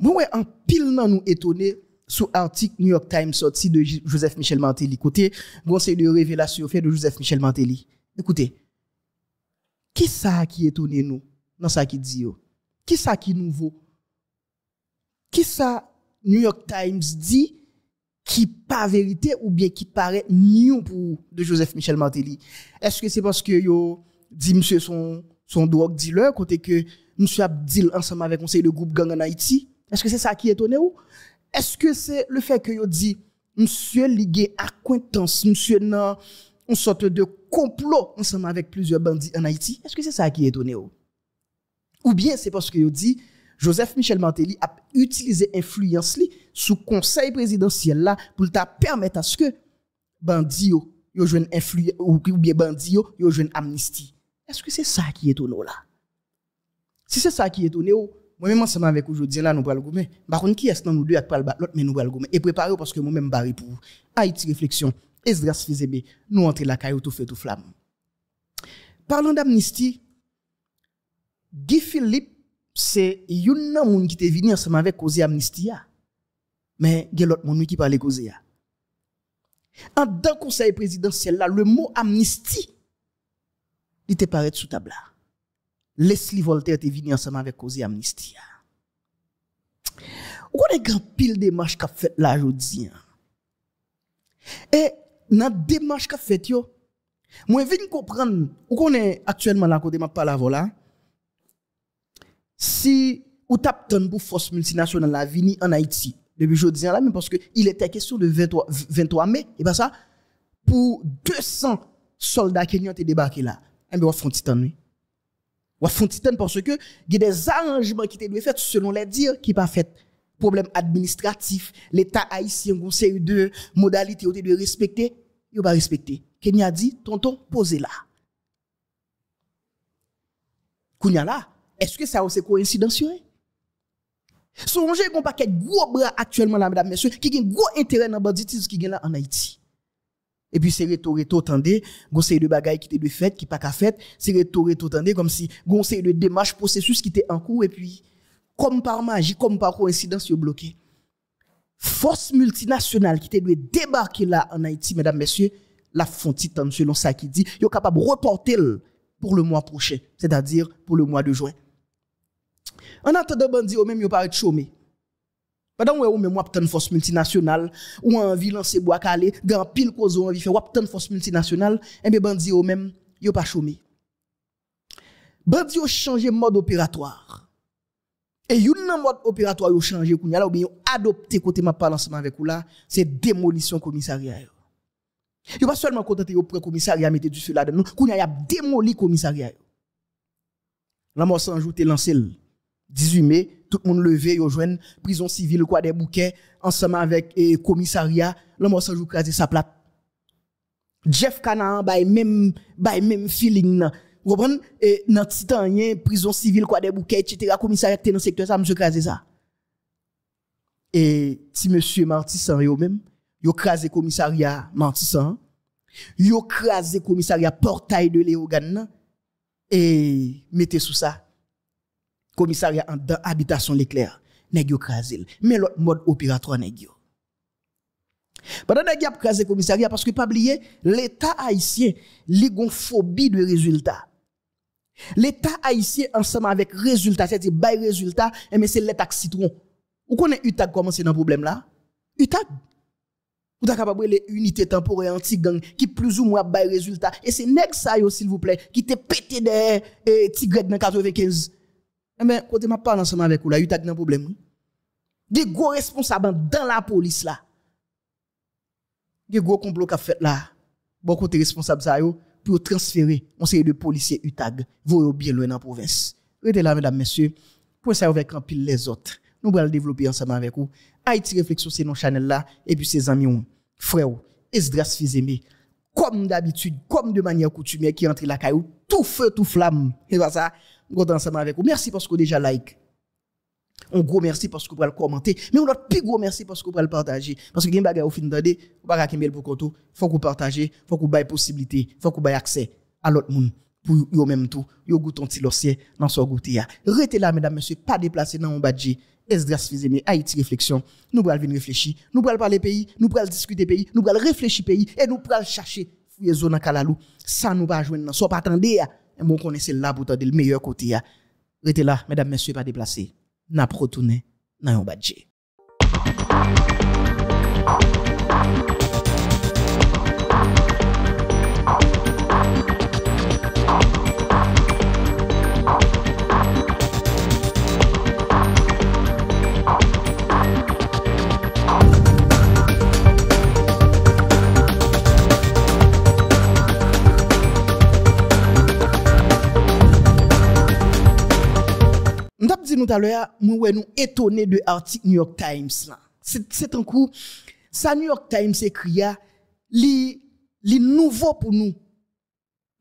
Moi, en pile, nous étonné sur article New York Times sorti de Joseph Michel Mantelli. Côté, conseil de révélation fait de Joseph Michel Mantelli. Écoutez, qui ça qui étonné nous dans ça qui dit Qui ça qui nouveau Qui ça New York Times dit qui pas vérité ou bien qui paraît new pour de Joseph Michel Mantelli Est-ce que c'est parce que yo dit monsieur son son drug dealer côté que monsieur a deal ensemble avec conseil de groupe gang en Haïti est-ce que c'est ça qui étonne ou? Est-ce que c'est le fait que vous dit, monsieur lié acquaintance, monsieur nan une sorte de complot ensemble avec plusieurs bandits en Haïti? Est-ce que c'est ça qui étonne ou? Ou bien c'est parce que vous dit, Joseph Michel Mantelli a utilisé influence sous conseil présidentiel là pour permettre à ce que bandits yo ou, bien bandi yo amnistie est-ce que c'est ça qui est étonné là si c'est ça qui est ou? Moi-même, ensemble avec aujourd'hui, là, nous parlons gommer. Par contre, qui est-ce que nous deux parler le l'autre, mais nous parlons Et préparez parce que moi-même, barré pour Haïti réflexion. Esdras Fizebe, nous entrer la caille tout feu tout flamme. Parlant d'amnistie, Guy Philippe, c'est une moun qui t'est venu ensemble avec cause l'amnistie. Mais il y a l'autre monde qui parle cause En dans conseil présidentiel là, le mot amnistie, il te paraît sous table Leslie Voltaire est venu ensemble avec Cosy Amnistia. Ou les grand pile démarche qu'a fait là aujourd'hui. Hein. Et dans démarche qu'a fait yo, moi viens comprendre ou qu'on est actuellement là côté m'a voilà. Si ou tape ton pour force multinationale la vini en Haïti depuis aujourd'hui là même parce que il était question de 23, mai et ben ça pour 200 soldats qui ont débarqué là. Et eh ben on un petit temps ou font parce que il y a des arrangements qui étaient faire selon les dires qui pas fait problème administratif l'état haïtien conseil de modalité ou de respecter il pas respecter Kenya dit tonton posez là Kounya là est-ce que ça c'est coïncidence songez qu'on paquet gros bras actuellement là mesdames messieurs qui ont gros intérêt dans banditisme qui gagne là en Haïti et puis c'est tout tendez, conseil de bagaille qui était de fait, qui pas qu'à fait, c'est tout tendez comme si conseil de démarche processus qui était en cours et puis comme par magie, comme par coïncidence, ils bloqué. Force multinationale qui était de débarquer là en Haïti, mesdames, messieurs, la fonti selon ça qui dit, il est capable de reporter pour le mois prochain, c'est-à-dire pour le mois de juin. En attendant, bandi il même a pas chômé. Pendant ou même une force multinationale ou envie lancer bois calé, grand pile cause ou envie faire une force multinationale, et eh bien bandi ou même yo pas chômé. Bandi yo changé mode opératoire. Et yon nan mode opératoire yo changé ou bien vous adopté côté m'a parole ensemble avec ou là, c'est démolition commissariat. Yo pas seulement contenté au prend commissariat mettre du feu là dedans, kounya y a démoli commissariat. La mort sans joute lancé 18 mai, tout le monde levé, yo joine prison civile quoi des bouquets ensemble avec le commissariat, l'homme sans jour craser sa plate. Jeff Canaan bay même bay même feeling nan. Vous comprenez et dans titan prison civile quoi des bouquets etc. commissariat dans secteur ça monsieur craser ça. Et si monsieur Martisan, yo même, yo craser commissariat il hein. yo le commissariat portail de Léogan hein. et mettez sous ça commissariat en dans habitation l'éclair nèg yo krasil mais l'autre mode opératoire nèg yo pendant nèg a le commissariat parce que pas oublier l'état haïtien a une phobie de résultats l'état haïtien ensemble avec résultat c'est-à-dire bail résultat eh mais c'est l'état citron ou connaît UTAG c'est dans problème là UTAG ou ta capable les unités temporaires anti-gang qui plus ou moins bail résultat et c'est nèg ça s'il vous plaît qui te pété des eh, tigre dans 95 mais quand je parle ensemble avec vous, là, il y a un problème. Des gros responsables dans la police là. Des gros complots qu'a fait là. Beaucoup de responsables ça pour transférer on série de policiers UTAG Vous bien loin dans la province. Restez là mesdames messieurs pour ça avec un pile les autres. Nous allons développer ensemble avec vous. Haïti réflexion c'est nos channel là et puis ses amis frère, frères Esdras Fizeme comme d'habitude comme de manière coutumière qui entre la caillou tout feu tout flamme. Et ça avec vous. Merci parce que vous déjà like. Un gros merci parce que vous pouvez commenter. Mais on autre plus gros merci parce que vous pouvez partager. Parce que vous avez au fin de l'année, vous pouvez de pour Il faut que vous partagez, faut que vous ayez possibilité, faut que vous ayez accès à l'autre monde pour vous même tout. Vous goûtez un petit dossier dans ce goûter. Restez là, mesdames, messieurs, pas déplacer dans mon badge. Esdras Fizeme, Haïti réflexion. Nous pouvons venir réfléchir, nous pouvons parler pays, nous pouvons discuter pays, nous pouvons réfléchir pays et nous pouvons chercher fouiller zone dans Kalalou. Ça nous va joindre, ça pas attendre mon connaissez là pour le meilleur côté. Restez là, mesdames, messieurs, pas déplacés. N'a pas retourné dans un budget. nous tout à l'heure, étonnés de l'article New York Times, là. C'est un coup, ça New York Times écrit, ah, les li nouveau pour nous.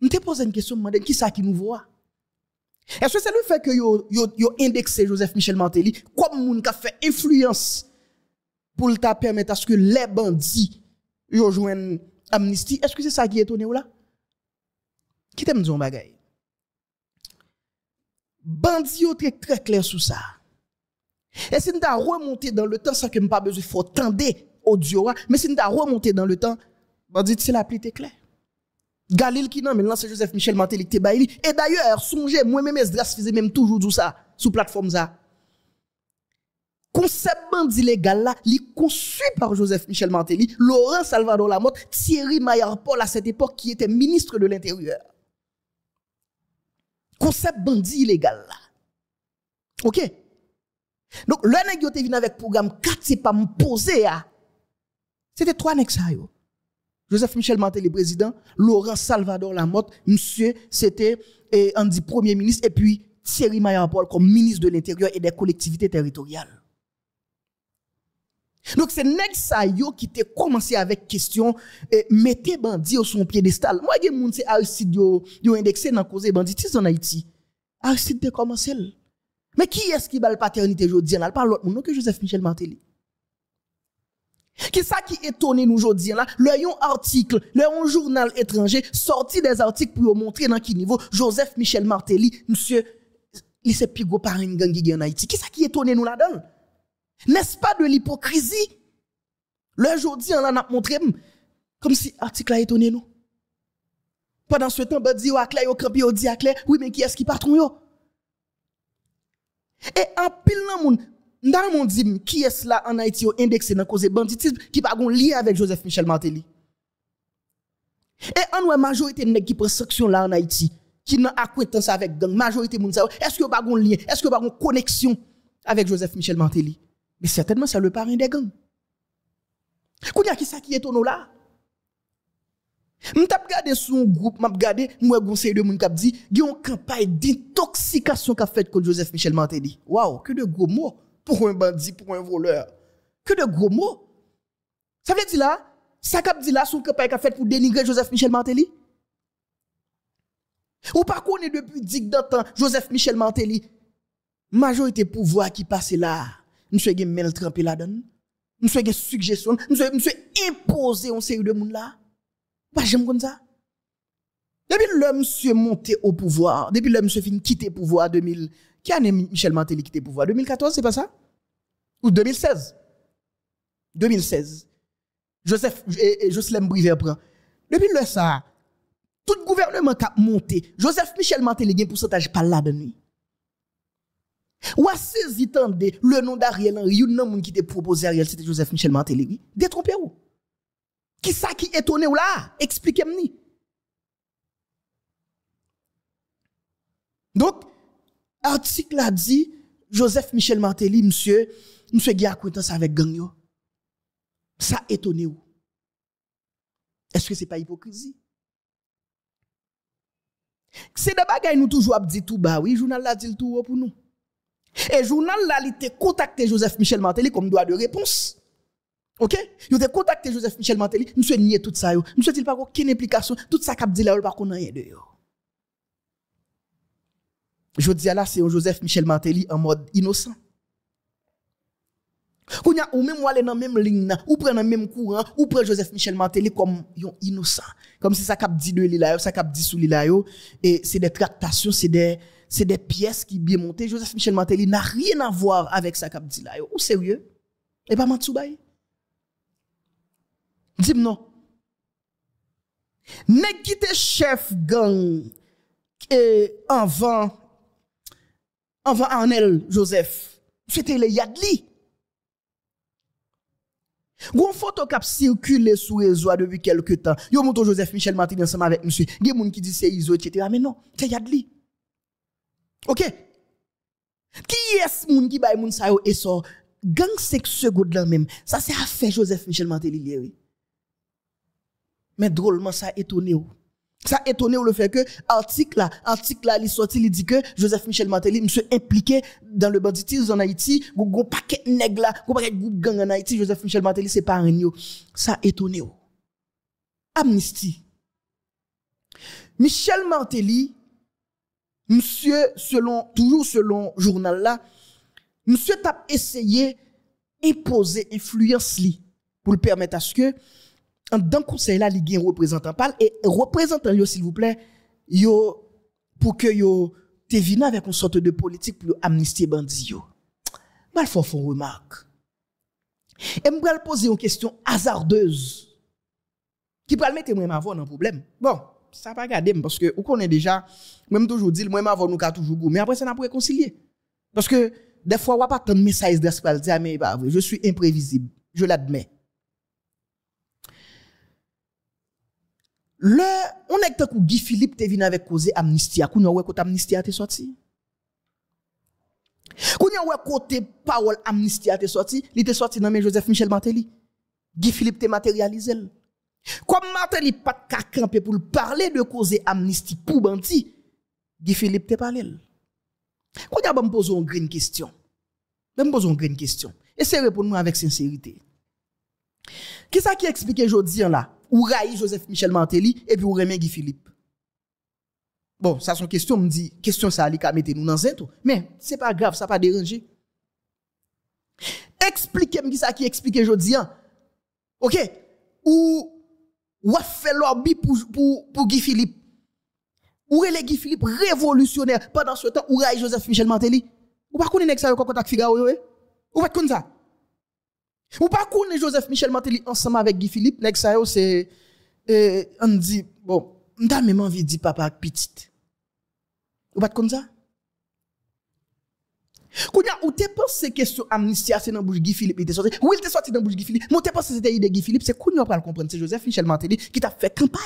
Nous te posé une question, qui qui ça qui nous voit? Ah? Est-ce que c'est le fait que yo, yo, indexé Joseph Michel Martelly comme moun qui a fait influence pour le permettre à ce que les bandits yo joignent amnistie? Est-ce que c'est ça qui est étonné ou là? Qui t'aime dire un bandit très très clair sur ça. Et si nous avons remonté dans le temps, ça, que me pas besoin, il faut tendre audio, hein. mais si nous avons remonté dans le temps, bandit c'est la plus clair. Galil qui non, mais c'est Joseph Michel Mantel qui Et d'ailleurs, songez, moi-même, Esdras faisait même toujours tout ça, sous plateforme ça. Concept bandit légal là, il conçu par Joseph Michel Mantelli, Laurent Salvador Lamotte, Thierry Maillard-Paul à cette époque qui était ministre de l'Intérieur concept bandit illégal là. OK Donc le nèg yo venu vin avec programme 4 c'est pas m'poser à. Ah. C'était trois nèg yo. Joseph Michel Mantel le président, Laurent Salvador Lamotte, monsieur c'était Andy eh, premier ministre et puis Thierry Maillard Paul comme ministre de l'Intérieur et des collectivités territoriales. Donc c'est nèg yo qui a commencé avec question eh, mettez bandit sur son piédestal. Moi gen moun c'est Aristide yo yo indexé dans cause bandits en Haïti. Aristide a commencé. Mais qui est-ce qui bal la paternité aujourd'hui an? pas l'autre que Joseph Michel Martelly. Qui est-ce qui étonne nous aujourd'hui là le yon article, le yon journal étranger sorti des articles pour montrer dans quel niveau Joseph Michel Martelly monsieur il c'est pigo par une gang en Haïti. Qui est-ce qui étonne nous là-dedans n'est-ce pas de l'hypocrisie? Le aujourd'hui, on en a montré hmm, comme si l'article a étonné nous. Pendant ce temps, on ben, dit oh, clair, dit oui, mais qui est-ce qui patron yo? Et en pile dans monde, dans mon dit qui est ce là en Haïti indexé dans cause banditisme qui pas un lien avec Joseph Michel Martelly. Et en la majorité de qui prend sanction là en Haïti, qui n'a acquaintance avec gang, majorité monde ça, est-ce que pas un lien, est-ce que pas une connexion avec Joseph Michel Martelly? Mais certainement, c'est le parrain des gangs. Quand y a qui ça qui est étonnant là? M'tap sur son groupe, m'ap gade, moi conseil de moun kap dit, y a une campagne d'intoxication qu'a faite contre Joseph Michel Mantelli. Waouh, que de gros mots pour un bandit, pour un voleur. Que de gros mots. Ça veut dire là, ça cap dit là, son campagne qu'a faite pour dénigrer Joseph Michel Mantelli. Ou par est depuis dix d'antan, Joseph Michel Mantelli, majorité pouvoir qui passe là. Monsieur gen le trempé là-dedans. Monsieur gen suggestion, monsieur monsieur imposer une série de monde là. Pas j'aime comme ça. Depuis le monsieur monté au pouvoir, depuis le monsieur fin quitter pouvoir 2000, qui année Michel a quitté pouvoir 2014, c'est pas ça Ou 2016 2016. Joseph et, et Jocelyn prend. Depuis le ça, tout gouvernement qui a monté, Joseph Michel Martelly a un pourcentage pas là-dedans. Ou à saisi, tande le nom d'Ariel Henry, il y a qui te Ariel, c'était Joseph Michel Martelly. Détrompez-vous. Qui ça qui étonne ou là? Expliquez-moi. Donc, article a dit, Joseph Michel Martelly, monsieur, monsieur qui a acquaintance avec gang Ça étonne ou? Est-ce que c'est pas hypocrisie? C'est des bagailles nous toujours dit tout bas, oui, journal a dit tout pour nous. Et journal là, il contacté Joseph Michel Martelly comme droit de réponse. OK Il t'a contacté Joseph Michel Martelly, monsieur nier tout ça yo. Monsieur dit pas aucune implication, tout ça cap dit là, pas qu'on rien de yo. Je dis là, c'est Joseph Michel Martelly en mode innocent. a ou même aller dans même ligne ou prendre même courant, ou prendre Joseph Michel Martelly comme un innocent. Comme si ça cap dit de lui là, ça cap dit sous lui là et c'est des tractations, c'est des c'est des pièces qui bien montées. Joseph Michel Martelly n'a rien à voir avec ça qu'a dit là. Ou sérieux? Et pas Matsoubaï? Dis-moi non. Nèg qui était chef gang avant eh, avant Arnel Joseph, c'était le Yadli. Gon photo cap circulé sur réseau depuis quelques temps. Yo montrez Joseph Michel Martin ensemble avec monsieur. des moun qui dit c'est Iso etc. Mais non, c'est Yadli. OK Qui est ce monde qui bail moun sa yo so? gang 5 secondes là même. Ça c'est affaire Joseph Michel Martelly. Mais drôlement ça étonné ça étonné le fait que article là, article là, il sorti, il dit que Joseph Michel Martelly monsieur impliqué dans le banditisme en Haïti, gon paquet nèg là, go paquet groupe gang en Haïti, Joseph Michel Martelly c'est pas un yo. Ça étonné Amnistie. Michel Martelly... Monsieur, selon, toujours selon journal là, monsieur t'a essayé imposer influence pour le permettre à ce que, dans le conseil là, il y un représentant parle et représentant s'il vous plaît, yo, pour que yo, deviez avec une sorte de politique pour amnistier bandit yo. Mal faut faire remarque. Et me poser une question hasardeuse qui peut mettre moi avant un problème. Bon ça pas garder parce que on connaît déjà même toujours dit moi m'avoir nous ka toujours goût mais après ça n'a pas réconcilier parce que des fois on va pas tant message d'esprit dire ah, mais pas bah, vrai je suis imprévisible je l'admets le on est tant Guy Philippe te vient avec causer amnistie qu'on ouais côté amnistie t'est sorti qu'on ouais côté parole amnistie t'est sorti il était sorti dans mais Joseph Michel Martelly Guy Philippe t'est matérialisé comme Martin n'est pas de pour parler de causer amnistie pour Banti, Guy Philippe te parlé. Quand je me pose une question, je me pose une question. Et c'est répondre avec sincérité. Qu'est-ce qui explique aujourd'hui hein, là? Ou raille Joseph Michel Martelly et puis ou remet Guy Philippe? Bon, ça, c'est une question, me dit, question ça, qu'à mettre nous dans un tout. Mais, c'est pas grave, ça pas dérangé. Expliquez-moi qui ça qui explique aujourd'hui. Hein. Ok? Ou, ou a fait lobby pour, pour, pour Guy Philippe. Ou est Guy Philippe révolutionnaire pendant ce temps, ou est Joseph Michel Mantelli. Ou pas qu'on est ça, contact Figaro, ou pas connaître ça. Ou pas qu'on Joseph Michel Mantelli ensemble avec Guy Philippe, Nex ça c'est, eh, on dit, bon, m'ta même envie de dire papa petite. Ou pas qu'on ça? Quand ou t'es pensé que ce amnistie c'est dans bouche Guy Philippe, est était sorti. Oui, il était sorti dans bouche Guy Philippe. Mais t'es pensé c'était idée Guy Philippe, c'est qu'on pas le comprendre. C'est Joseph Michel Martelly qui t'a fait campagne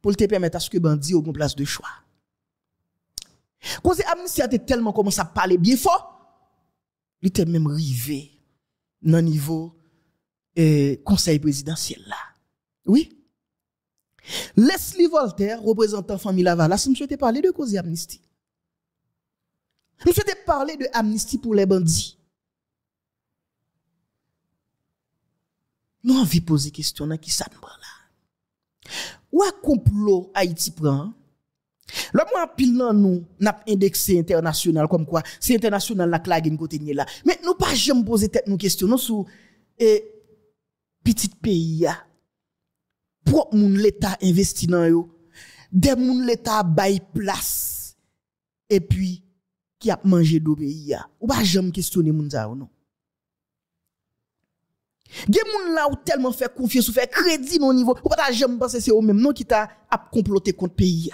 pour te permettre à ce que bandit au place de choix. Quand c'est amnistie a tellement commencé à parler bien fort, il était même rivé dans le niveau du euh, conseil présidentiel là. Oui. Leslie Voltaire, représentant famille Laval, là, si je parler de cause amnistie. Nous souhaitons parler de amnistie pour les bandits. Nous avons envie de poser question à qui ça nous prend là. Où est complot Haïti prend? Hein? Le moins pile dans nous, n'a indexé international comme quoi, c'est international la clague côté là. Mais nous pas jamais poser tête nous question sur et eh, petit pays Pour ah. Propre moun l'état investi dans yo. Des moun l'état bail place. Et puis qui a mangé de pays Ou pas jamais questionner moun ça ou non. des moun là ou tellement fait confiance ou fait crédit non niveau, ou pas jamais penser c'est eux même non qui t'a a comploté contre pays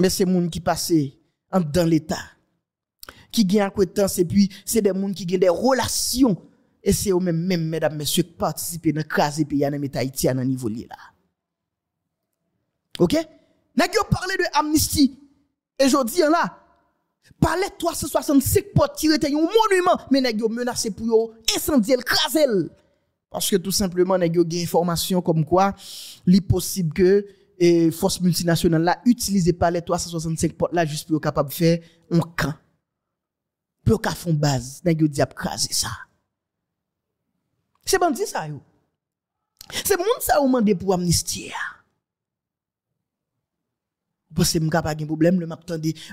Mais c'est moun qui passe dans l'état qui gagne temps et puis c'est des moun qui gagne des relations et c'est eux même même mesdames messieurs qui participent dans craser pays dans Haïti à niveau là. OK? N'a parlé de amnistie et je dis là, par 365 portes tirées, un monument, mais nèg yo menacé pour yo incendier, craser. Parce que tout simplement, nèg yo des information comme quoi, il possible que les forces multinationales utilisent utiliser par les 365 portes là juste pour capable faire un camp. Pour qu'à une base, nèg yo diable craser ça. C'est bandit ça yo. C'est monde ça ou mandé pour amnistie. Vous que je pas de problème, le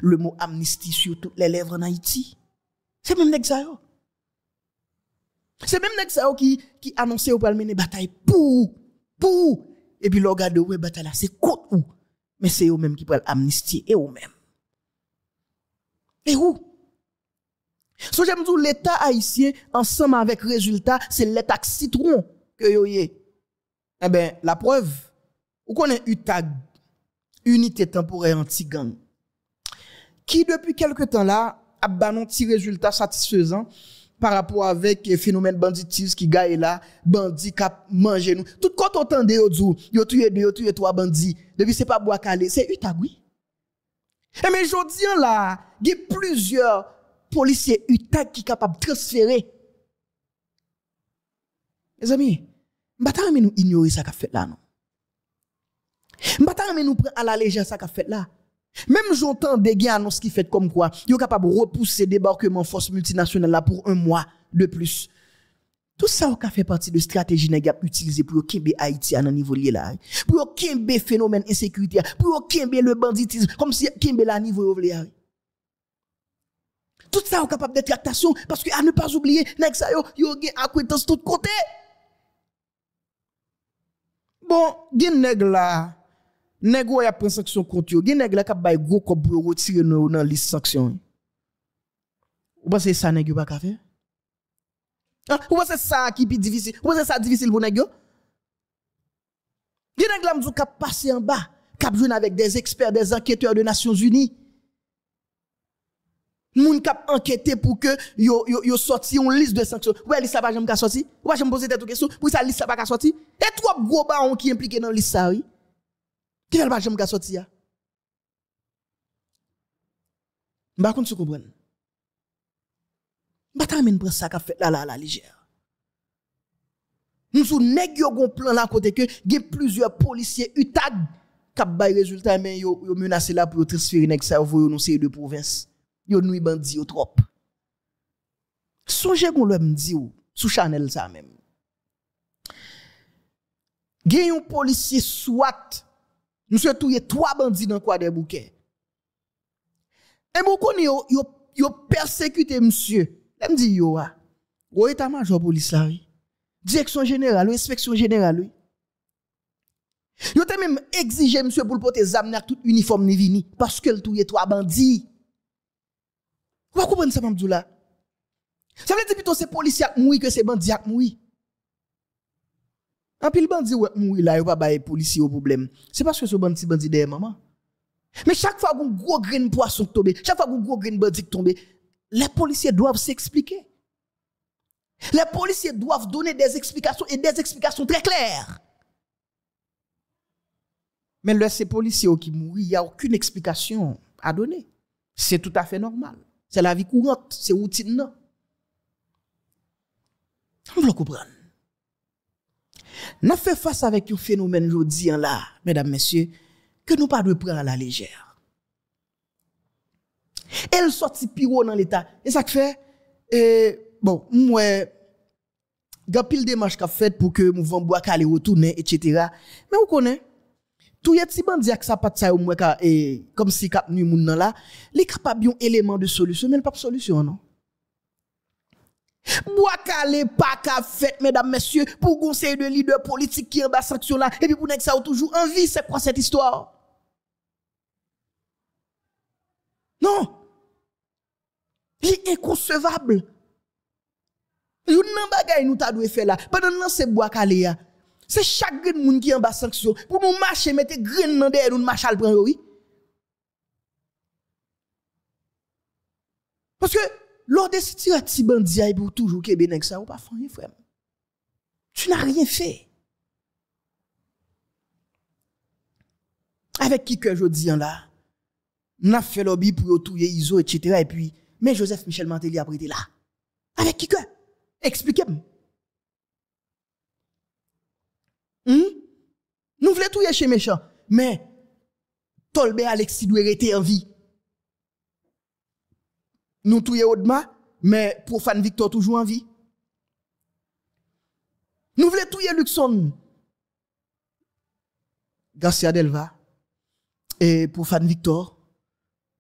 le mot amnistie sur toutes les lèvres en Haïti. C'est même ça. C'est même ça qui, qui annonçait au mener bataille pour, pour. Et puis, l'organe de la bataille, c'est contre où Mais c'est eux-mêmes qui prennent amnistie et eux-mêmes. Et où? So, j'aime l'État haïtien, ensemble avec résultat, c'est l'État citron que yo Eh bien, la preuve, vous connaissez tag unité temporaire anti-gang, qui depuis quelque temps là a un bah petit résultat satisfaisant par rapport avec le phénomène banditisme qui gagne là, bandit qui mange nous. Tout quand on entend yo dou, yo tué deux, yo tué trois bandits, depuis c'est pas bois calé, c'est utagui. Et eh, mais aujourd'hui là, il y a plusieurs policiers utag qui capables de transférer. Mes amis, m'bata nous ignorer ça a fait là non. M'bata mais nous prenons à la légère ça qu'a fait là. Même j'entends des gars annonce qui fait comme quoi, ils sont capables de repousser débarquement force multinationale là pour un mois de plus. Tout ça on fait partie de stratégie nèg utilisée pour kembe Haïti à un niveau lié là. Pour kembe phénomène insécurité, pour kembe le banditisme comme si kembe l'a niveau là. Tout ça est capable de tractation parce que à ne pas oublier nèg ça yo yo gen acquaintance tout côté. Bon, gen nèg là nèg ou a pris sanction contre yo gen nèg la k'ap bay gros kop pour retirer nou dans liste sanction ou pensez ça nèg pas ka faire ah, ou pensez ça qui est difficile ou pensez ça difficile pour nèg yo gen nèg la m'dou k'ap passer en bas k'ap jouer avec des experts des enquêteurs des Nations Unies moun k'ap enquêter pour que yo yo sorti une liste de sanctions ouais liste ça pa jamais ka sorti ou pas jamais poser des questions pour ça liste ça pas ka sorti et trop gros baron qui impliqué dans liste ça oui qui n'est pas jamais sorti Je ne contre pas M'a ta comprends. prend ça qu'a fait là là la légère. Nous avons nèg gon plan là côté que a plusieurs policiers UTAG k'ap des résultat mais yo ont menacé là pour transférer nèg cerveau yo non série de province. Yo nuit bandi yo trop. Songez qu'on l'homme dit ou sous Chanel ça même. a un policier SWAT nous sommes tous trois bandits dans quoi des bouquets. Et beaucoup yo yo yo persécuté monsieur. Elle me dit yo ah, où est major police là Direction générale, inspection générale oui. Yo te même exigé monsieur pour porter zam tout uniforme ni vini parce que le touye trois bandits. Vous comprenez ça m'dou là? Ça veut dire plutôt c'est policier qui que c'est bandits qui plus, pile bandit ouais mouri là, yo pas bailler policiers au problème. C'est parce que ce bandit bandit derrière maman. Mais chaque fois qu'un gros grain de poisson tombe, chaque fois qu'un gros grain de bandit tombe, les policiers doivent s'expliquer. Les policiers doivent donner des explications et des explications très claires. Mais là, ces policiers qui mourent, il n'y a aucune explication à donner. C'est tout à fait normal. C'est la vie courante, c'est routine. On va comprendre. Nous fait face avec un phénomène aujourd'hui là, mesdames, messieurs, que nous pas de prendre à la légère. Elle sortit piro dans l'État. Et ça fait, euh, bon, moi, il pile des qu'a fait pour que nous mouvement bois retourner etc. Mais vous connaissez, tout y a petit dire qui ça pas ça au comme si cap nu moun là, il est capable bien élément de solution, mais il pas de solution, non? calé pas qu'à fête, mesdames, messieurs, pour conseiller de leader politique qui en bas sanction là, et puis pour que ça toujours en vie, c'est quoi cette histoire? Non! Il est inconcevable. Yon nan bagay nous ta dwe fait là, pendant nan c'est ya. C'est chaque moun qui en bas sanction, pour nous marcher, mettez grain nan derrière nous marcher le prendre, oui? Parce que, Lò de si tira ti bandi ay pou toujou kebe nèk sa ou pa fanyè fwè mè. Tu n'a riyen fè. Avèk ki kè jò diyan la. N'a fè lò bi pou yo touye izo et chetera et pi. Mè Joseph Michel Mantelli apre te la. Avèk ki kè. Eksplike mè. Hmm? Nou vle touye che mechè. Mè. Tolbe Aleksi dwe rete yon vi. nous tuer Odma, mais profane Victor toujours en vie. Nous voulons tuer Luxon. Garcia Delva. Et pour Fan Victor.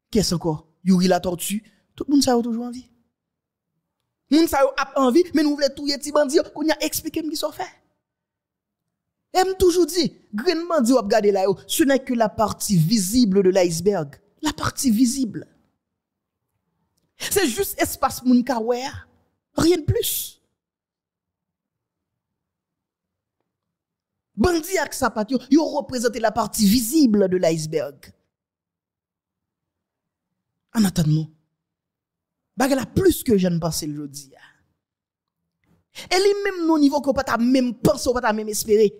Qu'est-ce encore? Yuri la tortue. Tout le monde ça toujours en vie. le monde sait envie, mais nous voulons tout ti bandits qu'on a expliqué ce qui sont fait. Et m'm toujours dit, green bandit ce n'est que la partie visible de l'iceberg. La partie visible. C'est juste espace moun rien de plus. Bandi ak sa yo, yo représente la partie visible de l'iceberg. En attendant, a plus que je ne pensais le dis. Elle est même non niveau qu'on pas ta même pas ta même espérer.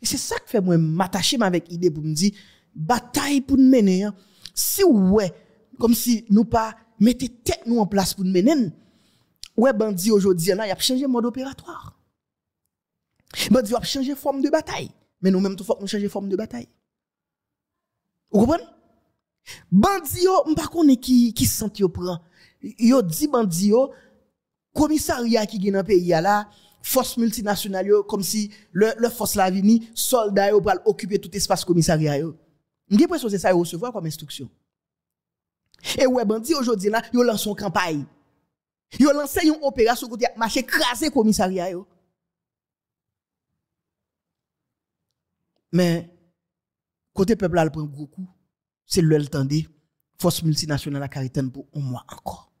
Et c'est ça qui fait moi m'attacher avec idée pour me dire bataille pour mener. Hein. Si ouais, comme si nous pas mettez tête en place pour nous mener. Ouais, bandi aujourd'hui, il a changé mode opératoire. bandits a changé forme de bataille. Mais nous-mêmes, tout faut la nous forme de bataille. Vous comprenez? ne on pas connait qui, qui sent yo prend. Yo dit bandi commissariat qui gagne dans pays là, force multinationale comme si le, force la vini, soldat yo pour occuper tout espace commissariat yo. J'ai l'impression que c'est ça recevoir comme instruction. Et ouais, bandit aujourd'hui là, ils lancent une campagne. Ils lancent une opération côté marché crasé commissariat Mais côté peuple là prend gros coup, c'est le la force multinationale à Caritaine pour un mois encore.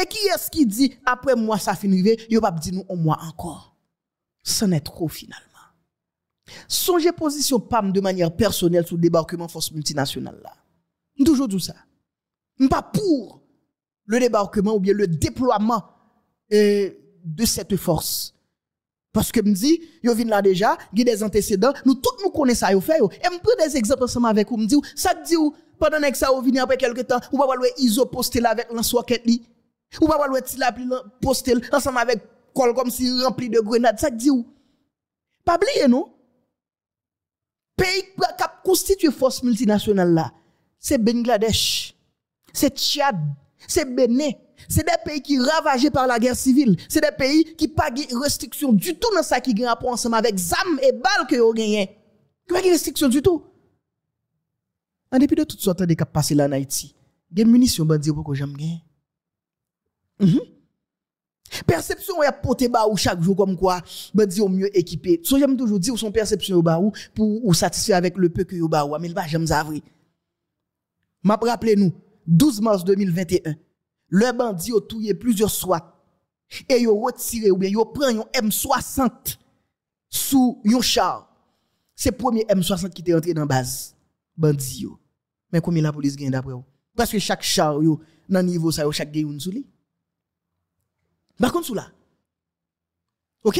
Et qui est-ce qui dit après moi ça finit, vont pas dire nous un mois encore. Ce n'est trop finalement. Songez position PAM de manière personnelle sur le débarquement force multinationale là. Toujours tout ça. Pas pour le débarquement ou bien le déploiement euh, de cette force. Parce que me dis, yo vient là déjà, il y a des antécédents, nous tous nous connaissons ça, yo fait Et je prends des exemples ensemble avec vous, me ça dit pendant que ça vient après quelques temps, ou pas le iso posté là avec Vous li. Ou pas le tilapli posté ensemble avec col comme si rempli de grenades, ça dit Pas oublier non? Pays qui a constitué force multinationale là c'est Bangladesh, c'est Tchad, c'est Bénin. C'est des pays qui ravagés par la guerre civile. C'est des pays qui n'ont pas de restrictions du tout dans ce qui gagne rapport ensemble avec ZAM et BAL que avez gagné. Qui pas de restrictions du tout. En dépit de toutes sortes de cas passé là en Haïti, des munitions bandits pour que j'aime gagner. -hmm. Perception est portée bas chaque jour comme quoi, bandits au mieux équipé. So j'aime toujours dire son perception au bas pour ou satisfaire avec le peu que y avez, mais il va jamais avouer m'a rappelé nous, 12 mars 2021, le bandit a tué plusieurs SWAT et yo retiré ou bien yo pris un M60 sous un char. C'est le premier M60 qui était entré dans la base bandit yo. Mais combien la police gagne d'après vous Parce que chaque char yo dans niveau ça yo chaque gagne une sous Par contre sous là. OK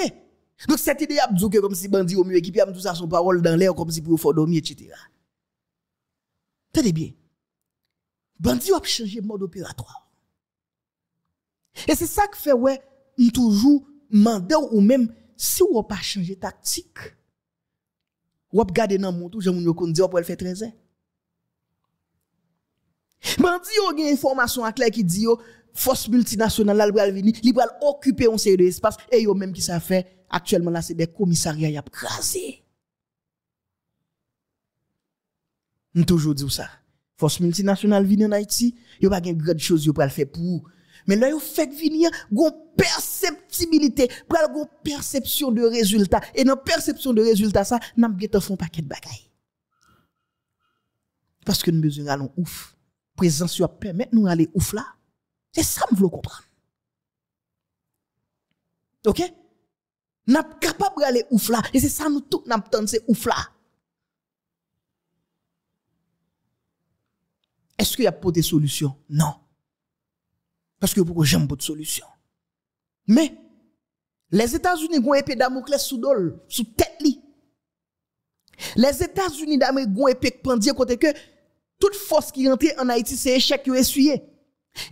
Donc cette idée a dit que comme si bandit au mieux équipé a tout ça son parole dans l'air comme si pour faire dormir etc. Tenez bien. Bandi a changé mode opératoire. Et c'est ça que fait, ouais, toujours mandé ou même, si on n'a pas changé tactique, on a gardé dans le monde, j'ai a dire, on peut faire 13 ans. Bandi a une information claire qui dit, force multinationale, là, va venir, elle va occuper un certain espace. et yo même qui ça fait, actuellement, là, c'est des commissariats, qui a crasé. Nous toujours dit ça force multinationale vient en Haïti, yo pas gain grande chose yo le fait pour. Mais là yo fait venir gon perceptibilité, pral perception de résultat et dans perception de résultat ça, n'a pas font paquet de bagaille. Parce que nous besoin d'un ouf. Présence yo permettre nous aller ouf là. C'est ça me veux comprendre. OK? sommes capable d'aller ouf là et c'est ça nous tout n'a c'est ouf là. Est-ce qu'il y a pas de solution Non. Parce que pourquoi j'aime pas de solution Mais les États-Unis ont épée Damoclès sous dol, sous tête li. Les États-Unis d'Amérique ont épée pendier côté que toute force qui rentre en Haïti c'est échec qui essuyé.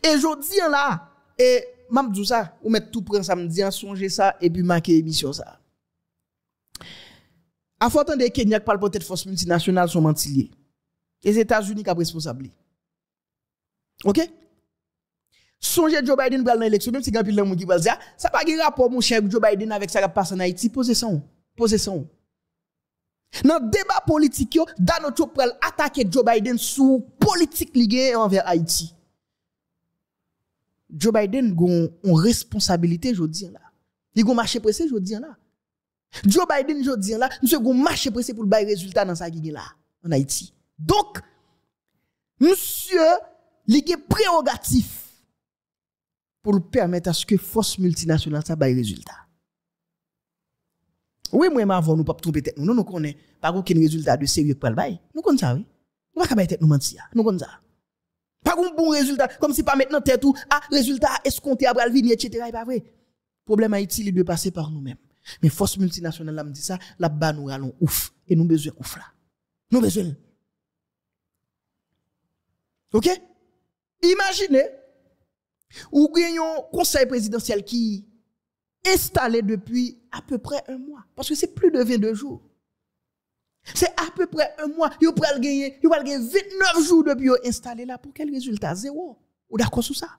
Et je dis là et m'a dit ça, ou mettre tout prend samedi en songer ça et puis marquer émission ça. À fort temps des Kenya qui de force multinationale sont mentiliers. Les États-Unis qui sont responsables. OK Songez Joe Biden dans l'élection même si grand pile monde qui va dire ça pas de rapport mon cher Joe Biden avec sa qui passe en Haïti posez ça posez ça dans le débat politique, Donald Trump a attaquer Joe Biden sous politique liée envers Haïti. Joe Biden a une responsabilité, je dis Il a un marché pressé, je dis là. Joe Biden, je dis là, nous avons marché pressé pour le résultat dans sa est là, en Haïti. Donc, monsieur li prérogatif pour permettre à ce que force multinationale ça bail résultat. Oui, moi, avant, nous pas tromper tête. Nous, nous connaissons pas aucun résultat de sérieux pour le bail. Nous connaissons ça, oui. Nous pas capable tête nous mentir. Ah. Nous connaissons ça. Pas un bon résultat. Comme si pas maintenant tête tout, ah, résultat escompté à Bralvini, etc. pas vrai. Problème Haïti, il doit passer par nous-mêmes. Mais force multinationale, là, me dit ça, là-bas, nous allons ouf. Et nous besoin ouf là. Nous besoin. OK? Imaginez, ou un conseil présidentiel qui est installé depuis à peu près un mois, parce que c'est plus de 22 jours. C'est à peu près un mois, Vous va gagner, 29 jours depuis installé là. Pour quel résultat Zéro. Ou d'accord sur ça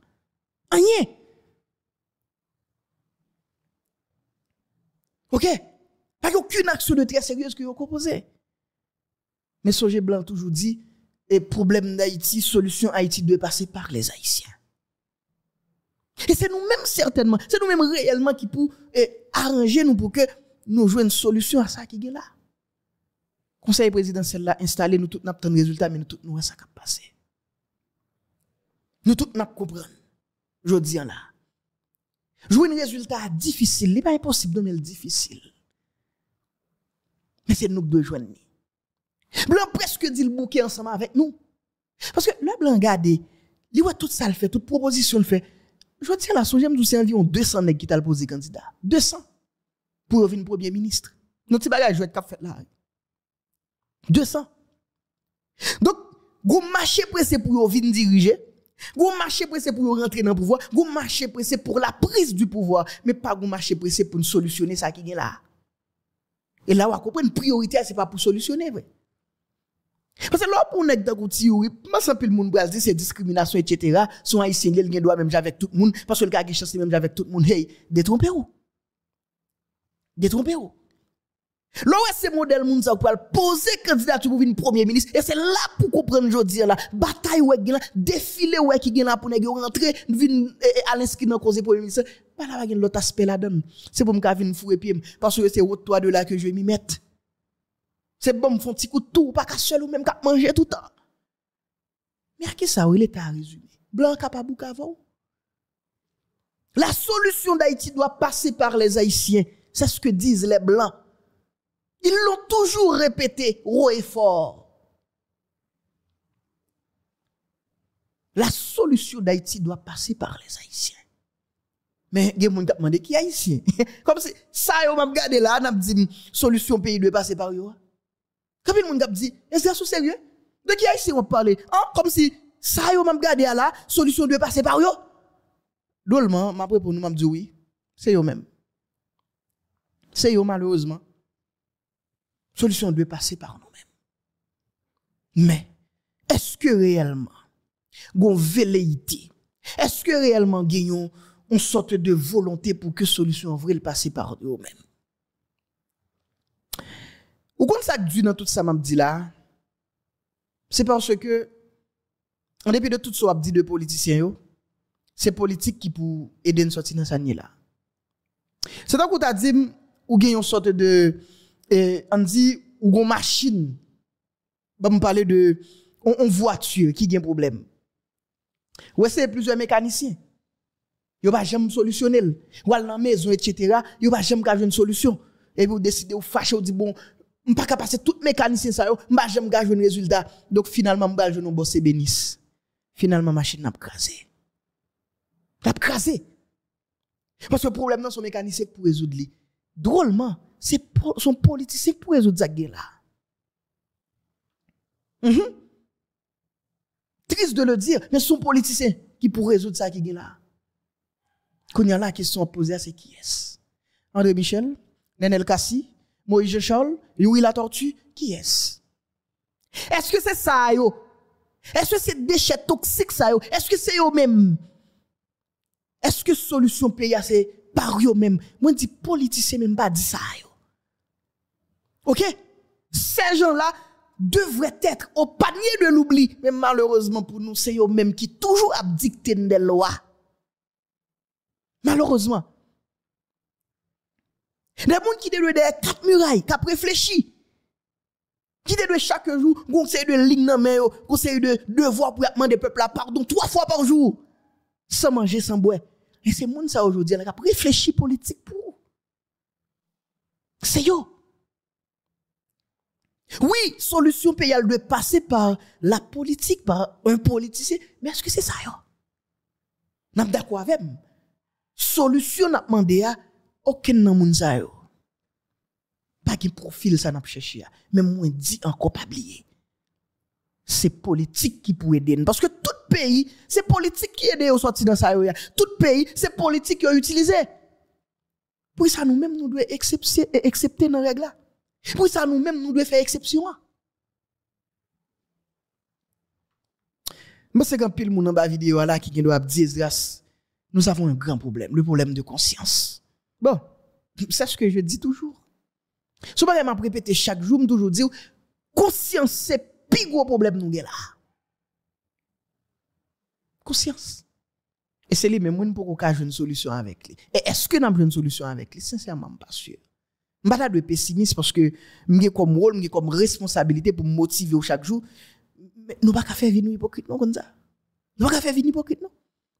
Rien. OK a aucune action de très sérieuse que vous proposez Mais Sogé Blanc toujours dit, et problème d'Haïti, solution Haïti doit passer par les Haïtiens. Et c'est nous-mêmes certainement, c'est nous-mêmes réellement qui pouvons eh, arranger nous pour que nous jouions une solution à ça qui est là. Conseil présidentiel là installé, nous tous n'avons pas de résultat, mais nous tous nous ça qui passé. Nous tous n'avons comprenons. Je dis là. Jouer un résultat difficile, n'est pas impossible, mais difficile. Mais c'est nous qui devons joindre. Blanc presque dit le bouquet ensemble avec nous. Parce que le blanc garde, il voit tout ça le fait, toute proposition le fait. Je tiens la songe, c'est environ 200 nègres qui t'a posé candidat. 200 pour un premier ministre. Non, petit bagage, je vais être fait là. 200. Donc, vous marchez pressé pour revenir diriger, Vous marchez pressé pour rentrer dans le pouvoir, Vous marchez pressé pour la prise du pouvoir, mais pas vous marché pressé pour solutionner ça qui est là. Et là, on Une priorité, c'est pas pour solutionner, vrai. Parce que là, pour nèg ou tiyouri, oui, ça pile le monde dit, c'est discrimination, etc. Son haïtien, il gen droit même avec tout le monde, parce que le gars qui chasse même avec tout le monde, hey, détrompez vous Détrompez vous Là, c'est modèle monde ça pour poser candidature pour venir premier ministre, et c'est là pour comprendre jodi là, bataille ouais là, défilé ouais qui est là pour nèg rentrer, vienne à l'inscrit dans cause premier ministre. Pas là, l'autre aspect là-dedans. C'est pour me venir fouer pied, parce que c'est au toit de là que je vais m'y mettre. C'est bon, font petit coup tout, pas qu'à seul ou même qu'à manger tout le temps. Mais à qui ça, il est à résumer? Blanc capable ou La solution d'Haïti doit passer par les Haïtiens. C'est ce que disent les Blancs. Ils l'ont toujours répété, haut et fort. La solution d'Haïti doit passer par les Haïtiens. Mais il y a des gens qui demandé qui Haïtien. Comme si ça, on m'a regardé là, on m'a dit solution pays doit passer par eux. Quand le monde dit, est-ce que c'est sérieux? De qui est-ce qu'on parle? Hein? Comme si ça, yo, m'a gardé à la solution de passer par eux. Dolement, m'a pour nous, dit oui, c'est eux-mêmes. C'est eux, malheureusement. Solution doit passer par nous-mêmes. Mais, est-ce que réellement, gon velléité, est-ce que réellement, gagnons une sorte de volonté pour que solution en passer par eux-mêmes? Ou ça dit dans tout ça m'a dit là C'est parce que en dépit de tout ce qu'on dit de politiciens yo, c'est politique qui pour aider une sortie dans ça là. C'est donc qu'on t'a dit ou gagne une sorte de on e, dit ou une machine. va me parler de on, voiture qui gagne problème. Ouais, c'est plusieurs mécaniciens. Yo pas jamais solutionner. Ou la maison etc., yo pas jamais une solution. Et vous décidez ou fâcher ou dit bon, je ne pas passer tout mécanicien ça, je ne vais pas un résultat. Donc finalement, je vais jouer un boss bénis. Finalement, machine n'a pas crasé. N'a pas crasé. Parce que le problème, non, son mécanicien pour résoudre. Drôlement, c'est son politicien pour résoudre ça qui mhm. Triste de le dire, mais son politicien qui pour résoudre ça qui est là. Quand il y a la question à poser, c'est qui est-ce André Michel, Nenel Kassi, Moïse Charles, Louis la Tortue, qui est-ce? Est-ce que c'est ça, yo? Est-ce que c'est déchets toxiques, ça, yo? Est-ce que c'est eux-mêmes? Est-ce que solution payée, ah, c'est par eux-mêmes? Moi, je dis politicien, même pas dit ça, yo. OK? Ces gens-là devraient être au panier de l'oubli, mais malheureusement pour nous, c'est eux-mêmes qui toujours abdictent des lois. Malheureusement. Les gens qui devraient derrière quatre murailles, qui réfléchi. Qui devraient, chaque jour, conseil de ligne dans main, conseil de devoir pour demander peuple la pardon trois fois par jour. Sans manger, sans boire. Et c'est monde ça aujourd'hui, qui réfléchi politique pour. C'est yo. Oui, solution peut de passer par la politique, par un politicien. Mais est-ce que c'est ça, yo? N'a d'accord avec Solution n'a demandé à aucun nan moun sa yo. Pas de profil ça n'a chèche cherché. même moi, dit encore pas oublier. C'est politique qui peut aider. Parce que tout pays, c'est politique qui aide au sorti dans ya. Tout pays, c'est politique qui a utilisé. Pour ça, nous-mêmes, nous devons accepter, accepter nos règles. Pour ça, nous-mêmes, nous devons faire exception. Mais c'est quand pile moun dans la vidéo là qui doit dire, nous avons un grand problème, le problème de conscience. Bon, c'est ce que je dis toujours. Si je m'a répéter chaque jour, me toujours dire conscience c'est plus gros problème nous là. Conscience. Et c'est lui même nous pour qu'on une solution avec lui. Et est-ce que nous une solution avec lui Sincèrement, pas sûr. Je suis pas de pessimiste parce que j'ai comme rôle, j'ai comme responsabilité pour me motiver chaque jour. Mais nous pas faire venir hypocrite non comme ça. Nous pas faire venir hypocrite non.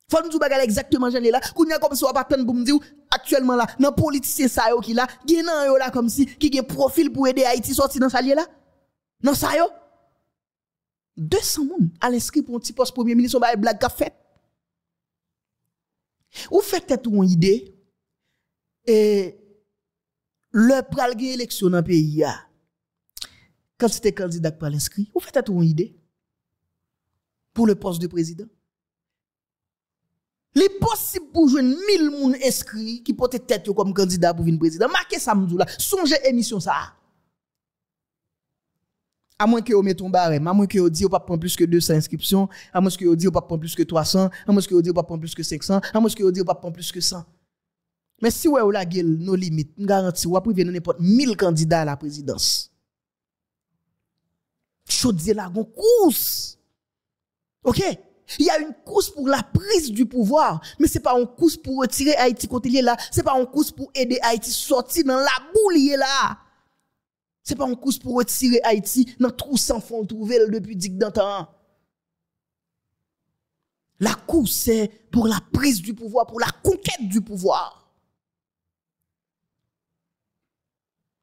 Faut nous dire exactement j'en ai là. Qu'on a comme ça, pas attendre pour me dire actuellement là, dans politicien ça yo qui là, gen nan là comme si qui un profil pour aider Haïti sortir dans sa lié là. Dans ça yo. 200 moun à l'inscrit pour un petit poste premier ministre, on va blague qu'a fait. Ou fait tête une idée et le pral gen élection dans pays Quand c'était candidat pour l'inscrit, ou fait tête une idée pour le poste de président. Les possibles pour jouer 1000 moun inscrits qui portent tête comme candidat pour venir président. Marquez ça m'dou la. Songez émission ça. À moins que vous mettez un barème, à moins que vous dites pas prendre plus que 200 inscriptions, à moins que vous dites pas prendre plus que 300, à moins que vous dites pas prendre plus que 500, à moins que vous dites pas prendre plus que 100. Mais si vous avez la nos limites, vous garantis, vous avez n'importe 1000 candidats à la présidence. Chaudier la course. OK? Il y a une course pour la prise du pouvoir, mais c'est pas une course pour retirer Haïti côté là, c'est pas une course pour aider Haïti sortir dans la boule là. C'est pas une course pour retirer Haïti dans trou sans fond trouvé depuis dix ans. La course c'est pour la prise du pouvoir, pour la conquête du pouvoir.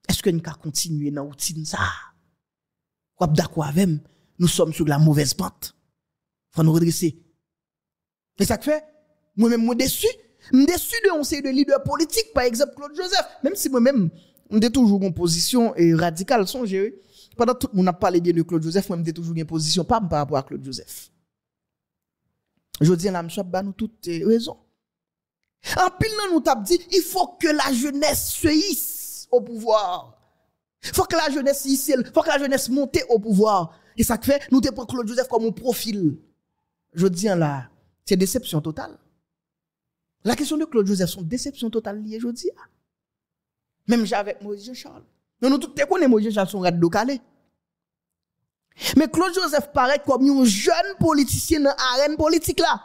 Est-ce que nous allons continuer dans la routine ça? nous sommes sur la mauvaise pente faut nous redresser. Et ça que fait, moi-même, moi déçu. Je déçu de on de leader politique par exemple Claude Joseph. Même si moi-même, on toujours en position et eh, radicale, songez. Pendant tout le monde a parlé bien de Claude Joseph, moi-même, toujours en position pas par rapport à Claude Joseph. Je dis là, je nous toutes raison. En pile, nous avons dit, il faut que la jeunesse se hisse au pouvoir. Il faut que la jeunesse hisse, il faut que la jeunesse monte au pouvoir. Et ça fait, nous avons Claude Joseph comme un profil je dis en hein, là, c'est déception totale. La question de Claude Joseph, c'est une déception totale liée, je dis. Hein. Même j'avais Moïse Jean Charles. Nous, nous tous connaissons Moïse Jean Charles, son de calé. Mais Claude Joseph paraît comme un jeune politicien dans l'arène politique là.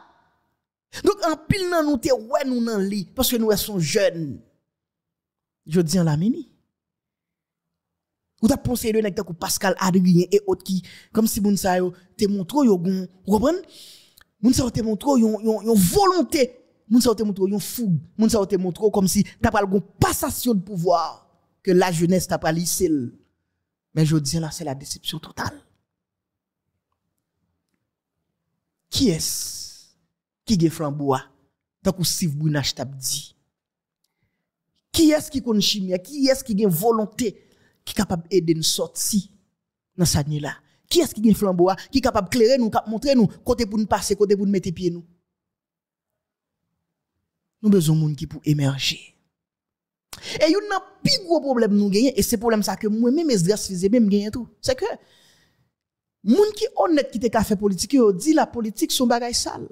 Donc, en pile, nous, nous, ouais, nous, dans lit, parce que nous, sommes jeunes. Je dis en hein, la mini. Ou t'as pensé de Pascal Adrien et autres qui comme si moun sa yo te montre yo gon, comprendre Moun sa yo te volonté, moun sa te montre yon fougue, moun sa te comme si t'as pas gon passation de pouvoir que la jeunesse t'a pas lissé. Mais je dis là c'est la déception totale. Qui est-ce qui est Frambois tant que si vous t'a dit Qui est-ce qui connaît chimie Qui est-ce qui a volonté qui est capable d'aider nous sortir dans cette nuit là qui est-ce qui a flambeau ah? qui est capable d'éclairer nous cap montrer nous côté pour nous passer côté pour nous mettre pied nous nous besoin de monde qui pour émerger et a un plus gros problème nous gagner et c'est problème ça que moi même mes stress faisait même gagner tout c'est que monde qui honnête qui te fait politique il dit la politique son bagage sale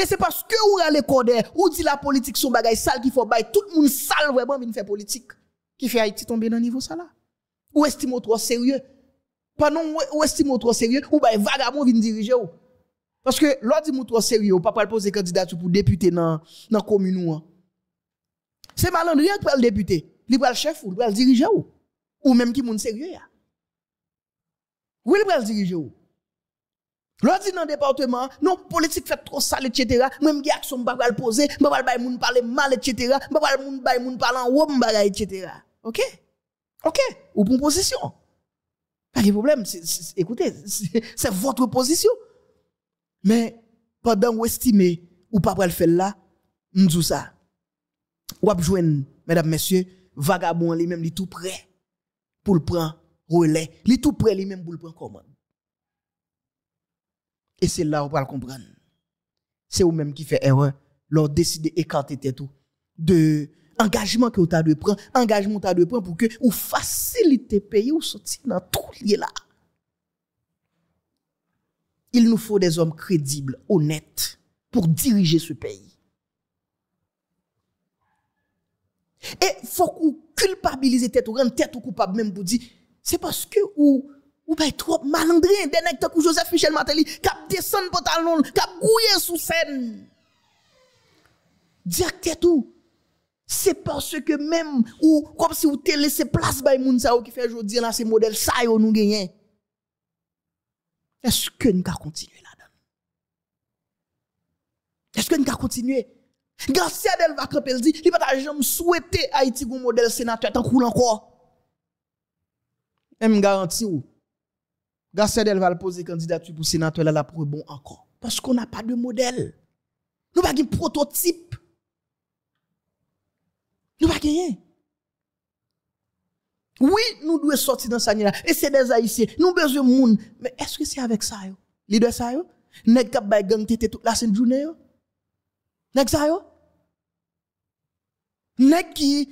et c'est parce que ou à l'école ou dit la politique son bagage sale qu'il faut bailler tout le monde sale vraiment vient faire politique qui fait Haïti tomber dans le niveau ça là. Ou estime trop sérieux? Pendant ou estime trop sérieux, ou bien bah, vagabond vient diriger ou. Parce que l'autre dit trop sérieux, pas pas poser candidature pour député dans la commune hein. C'est rien rien pour le député. Il pas le chef ou le dirigeant. ou. Ou même qui moun sérieux ya. Ou il va le diriger ou. L'autre dit dans le département, non, politique fait trop sale, etc. Même qui action, je ne pas poser, je ne vais pas parler mal, etc. Je ne vais pas parler en bah, etc. OK. OK. Ou pour position. Pas de problème. écoutez, c'est votre position. Mais pendant vous estimez ou pas pour le faire là, nous ça. Ou abjouen, mesdames, messieurs, vagabond les mêmes, les tout prêt pour le prendre relais. les tout prêt les mêmes, pour le prendre commande. Et c'est là où on va le comprendre. C'est vous-même qui fait erreur, leur décider d'écarter tout de Engagement que vous avez de prendre, engagement que vous de prendre pour que vous facilitez pays, ou sortir dans tout lié là. Il nous faut des hommes crédibles, honnêtes, pour diriger ce pays. Et il faut qu'on culpabiliser tête, ou rendre tête ou coupable même pour dire, c'est parce que ou, ou ben trop malandrins des nègres comme Joseph Michel Matéli, cap descend qui cap grouillent sous scène. Dire tête ou, c'est parce que même ou comme si vous te laissé place by moun qui fait aujourd'hui là c'est modèle ça yo nous gagnons. Est-ce que nous allons continuer là-dedans Est-ce que nous allons continuer Garcia Del elle dit, il va jamais souhaiter Haïti un modèle sénateur t'en cool encore. me garantit ou Garcia Del va poser candidature pour sénateur là pour bon encore parce qu'on n'a pas de modèle. Nous pas de prototype nous pas gagner. Oui, nous devons sortir dans ça là. Et c'est des haïtiens. Nous besoin de monde. Mais est-ce que c'est avec ça yo? Leader ça yo? Nèg kap bay gang tete toute la semaine journée yo? Nèg ça yo? Nèg qui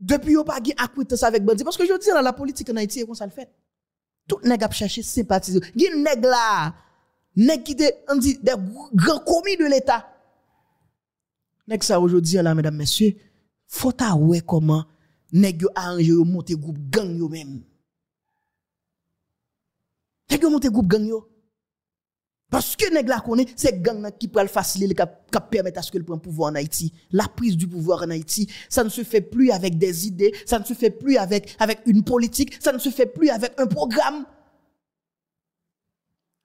depuis yo pas gagné acquittance avec bandi parce que je veux dire la politique en Haïti est comme ça le fait. Tout nèg a chercher sympathiser. Gen nèg là nèg qui on dit des grands commis de l'état. Nèg ça aujourd'hui là mesdames messieurs faut à oué comment nèg yo arranger yo monter groupe gang yo même nèg yo monter groupe gang yo parce que nèg la connaît c'est gang qui pral faciliter qui permettre à ce que le pouvoir en Haïti la prise du pouvoir en Haïti ça ne se fait plus avec des idées ça ne se fait plus avec avec une politique ça ne se fait plus avec un programme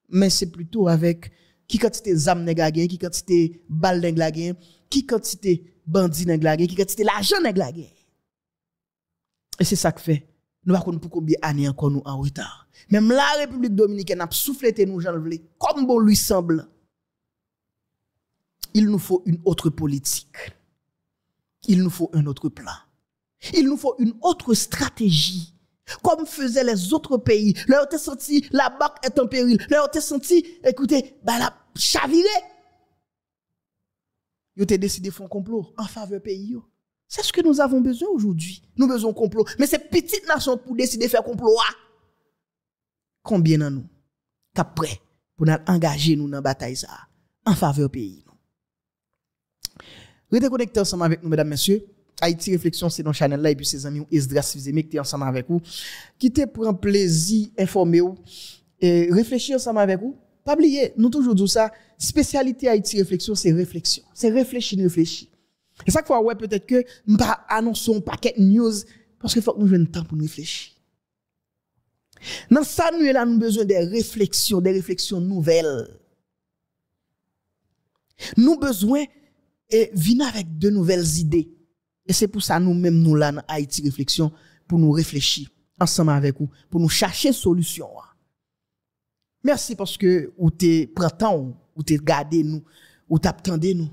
mais c'est plutôt avec qui quantité zam nèg qui quantité balle nèg la qui quantité bandit nèg la qui quantité l'argent nèg la Et c'est ça que fait nous va pour combien d'années encore nous en retard. Même la République dominicaine a soufflé nous j'en comme bon lui semble. Il nous faut une autre politique. Il nous faut un autre plan. Il nous faut une autre stratégie comme faisaient les autres pays. Là, on senti, la banque est en péril. Là, on senti, écoutez, bah, la chaviré. Ils ont décidé de faire un complot en faveur pays. C'est ce que nous avons besoin aujourd'hui. Nous avons besoin de complot. Mais c'est petite nation pour décider de faire complot. Ah! Combien en nous qu'après pour nous engager dans la bataille en faveur pays nous. Restez ensemble avec nous, mesdames, messieurs. Haïti Réflexion, c'est dans Channel là, et puis ses amis ou Esdras Fizeme qui ensemble avec vous, qui pour un plaisir, informer vous, et réfléchir ensemble avec vous. Pas oublier, nous toujours disons ça, spécialité Haïti Réflexion, c'est réflexion. C'est réfléchir, réfléchir. Et ça, fois, ouais, peut-être que nous pas annonçons un paquet de news, parce qu'il faut que nous ayons le temps pour nous réfléchir. Dans ça, nous avons besoin des réflexions, des réflexions nouvelles. Nous besoin et venir avec de nouvelles idées. Et c'est pour ça nous-mêmes, nous là, dans Haïti Réflexion, pour nous réfléchir ensemble avec vous, pour nous chercher solution. Hein. Merci parce que vous t'es temps, vous t'es gardé nous, vous t'attendez nous.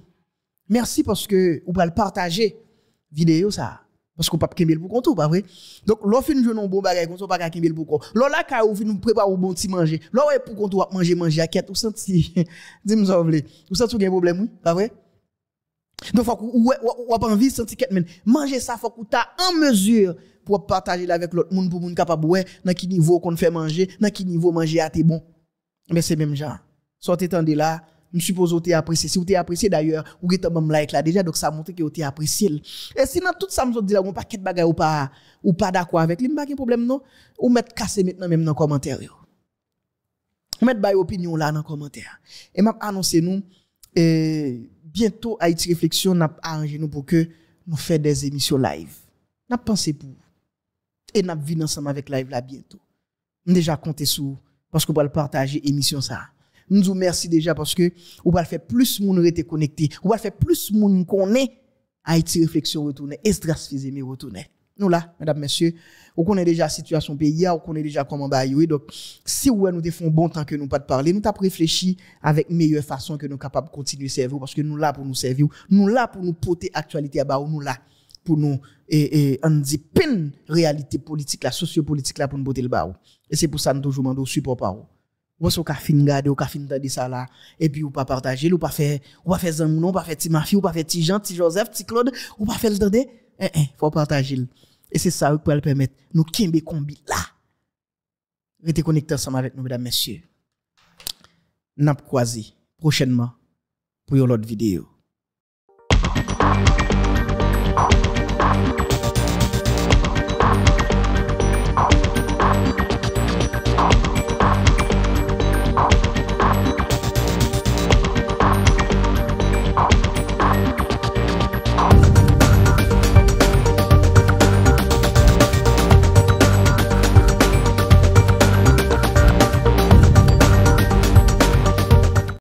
Merci parce que vous pouvez partager vidéo ça. Parce qu'on peut pas kembel pour compte, pas vrai? Donc, l'offre nous un bon bagage, on pas kembel pour compte. là la ka ou nous prépare au bon petit manger. là ouais pour compte manger, manger à quête, ou senti, dis-moi ça, vous voulez. Ou senti un problème, oui? Pas vrai? Donc, faut qu'on pas envie de sentir mais manger ça, faut tu vous en mesure pour partager avec l'autre monde pour soit capable voir dans quel niveau qu'on fait manger, dans quel niveau manger à t'es bon. Mais c'est même genre. Soit t'es là, je suppose que tu apprécié. Si tu apprécié d'ailleurs, vous que un même like là déjà, donc ça montre que tu apprécié. Et sinon, tout ça, je dis là, on pas de bagaille ou pas, ou pas d'accord avec lui, pas de problème non. Ou mettre cassé maintenant même dans les commentaire. Ou mettre bail opinion là dans les commentaire. Et m'a annoncé nous, bientôt Haïti Réflexion n'a arrangé nous pour que nous fassions des émissions live. N'a pensé pour et nous vu ensemble avec live là bientôt. Déjà compté sur parce que va le partager émission ça. Nous vous merci déjà parce que vous va faire plus monde été connecté, on va faire plus monde connaît Haïti Réflexion retourner, Estras Fizemi retourner nous là, mesdames, messieurs. On connaît déjà la situation pays, on connaît déjà comment bailler. Donc, si ouais, nous fait bon temps que nous pas de parler, nous t'as réfléchi avec meilleure façon que nous capables de continuer à servir, parce que nous là pour nous servir, nous là pour nous porter actualité à bas, nous là pour nous, et, et on réalité politique, la sociopolitique là pour nous porter le bas. Et c'est pour ça que nous toujours demandons support par vous. avez fait un vous avez fait fin ça là, et puis ou pas partager, ou pas faire, ou pas faire Zamounon, ou pas faire Timafi, ou pas faire Tijan, Tijoseph, Joseph, Ti Claude, ou pas faire le tendre. Eh, eh, faut partager. Et c'est ça qui peut permettre nous kimbe combi là. Restez connectés ensemble avec nous, mesdames, messieurs. Nous croisé prochainement pour une autre vidéo.